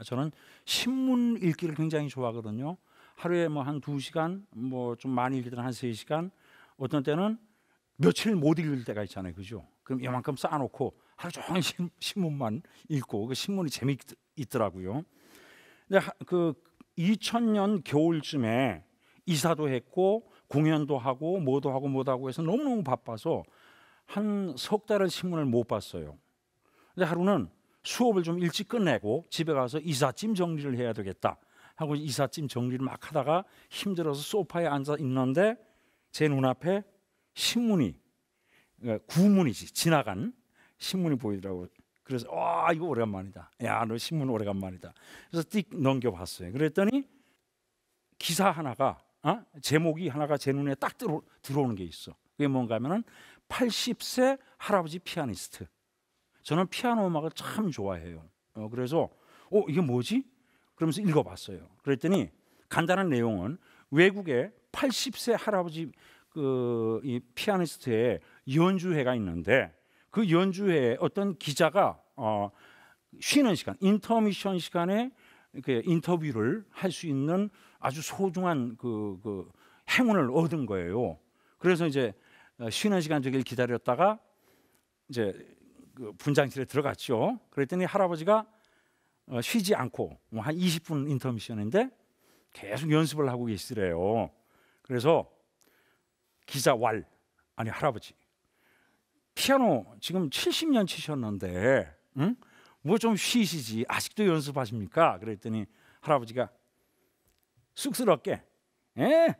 아, 저는 신문 읽기를 굉장히 좋아하거든요. 하루에 뭐한두 시간, 뭐 좀 많이 읽기는 한세 시간, 어떤 때는 며칠 못 읽을 때가 있잖아요, 그죠? 그럼 이만큼 쌓아놓고 하루 종일 신문만 읽고 그 신문이 재미있더라고요. 그 2000년 겨울쯤에 이사도 했고 공연도 하고 뭐도 하고 뭐도 하고 해서 너무너무 바빠서 한 석 달을 신문을 못 봤어요. 근데 하루는 수업을 좀 일찍 끝내고 집에 가서 이삿짐 정리를 해야 되겠다 하고 이삿짐 정리를 막 하다가 힘들어서 소파에 앉아 있는데 제 눈앞에 신문이 그러니까 구문이지 지나간 신문이 보이더라고 그래서 와 이거 오랜만이다 야너 신문 오래간만이다 그래서 띡 넘겨봤어요 그랬더니 기사 하나가 어? 제목이 하나가 제 눈에 딱 들어, 들어오는 게 있어 그게 뭔가 하면은 80세 할아버지 피아니스트 저는 피아노 음악을 참 좋아해요. 어, 그래서 어 이게 뭐지? 그러면서 읽어봤어요. 그랬더니 간단한 내용은 외국의 80세 할아버지 그이 피아니스트의 연주회가 있는데 그 연주회에 어떤 기자가 어, 쉬는 시간, 인터미션 시간에 이렇게 인터뷰를 할 수 있는 아주 소중한 그, 그 행운을 얻은 거예요. 그래서 이제 어, 쉬는 시간 저길 기다렸다가 이제 그 분장실에 들어갔죠. 그랬더니 할아버지가 어, 쉬지 않고 뭐한 20분 인터미션인데 계속 연습을 하고 계시래요. 그래서 기자 왈 아니 할아버지 피아노 지금 70년 치셨는데 응? 뭐 좀 쉬시지 아직도 연습하십니까? 그랬더니 할아버지가 쑥스럽게 예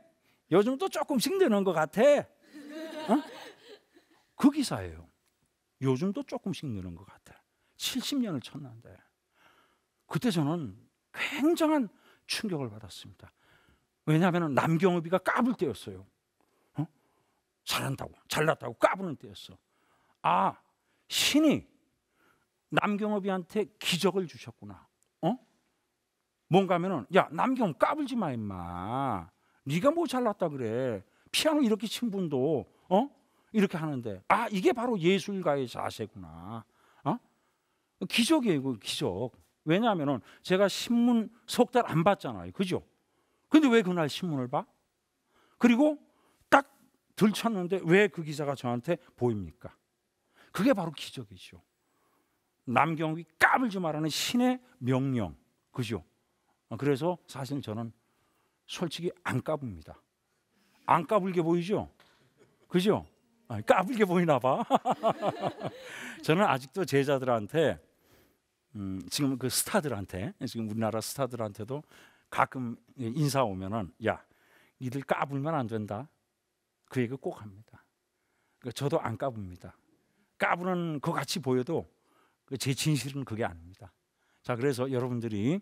요즘 또 조금씩 되는것 같아. 응? 그 기사예요. 요즘도 조금씩 느는 것 같아. 70년을 쳤는데 그때 저는 굉장한 충격을 받았습니다. 왜냐하면 남경읍이가 까불 때였어요. 어? 잘한다고 잘났다고 까부는 때였어. 아 신이 남경읍이한테 기적을 주셨구나. 어? 뭔가 하면은 야남경 까불지 마 임마. 네가 뭐 잘났다 그래. 피아노 이렇게 친 분도 어? 이렇게 하는데 아 이게 바로 예술가의 자세구나. 어? 기적이에요, 기적. 왜냐하면은 제가 신문 석 달 안 봤잖아요, 그죠? 근데 왜 그날 신문을 봐? 그리고 딱 들쳤는데 왜 그 기사가 저한테 보입니까? 그게 바로 기적이죠. 남경이 까불지 말하는 신의 명령, 그죠? 어, 그래서 사실 저는 솔직히 안 까붑니다. 안 까불게 보이죠? 그죠? 아, 까불게 보이나 봐. 저는 아직도 제자들한테 음, 지금 그 스타들한테 지금 우리나라 스타들한테도 가끔 인사 오면은 야 이들 까불면 안 된다 그 얘기 꼭 합니다. 그러니까 저도 안 까붑니다. 까부는 그 같이 보여도 그 제 진실은 그게 아닙니다. 자 그래서 여러분들이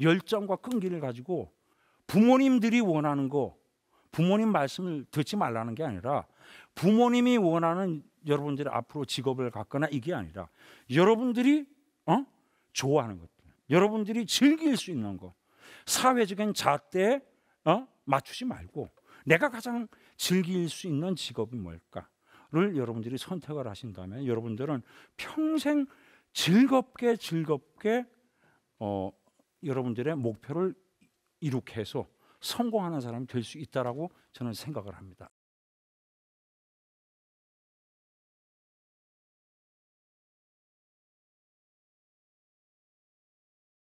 열정과 끈기를 가지고 부모님들이 원하는 거 부모님 말씀을 듣지 말라는 게 아니라 부모님이 원하는 여러분들의 앞으로 직업을 갖거나 이게 아니라 여러분들이 어? 좋아하는 것들, 여러분들이 즐길 수 있는 것, 사회적인 잣대에 어? 맞추지 말고 내가 가장 즐길 수 있는 직업이 뭘까를 여러분들이 선택을 하신다면 여러분들은 평생 즐겁게 즐겁게 어, 여러분들의 목표를 이룩해서 성공하는 사람이 될 수 있다라고 저는 생각을 합니다.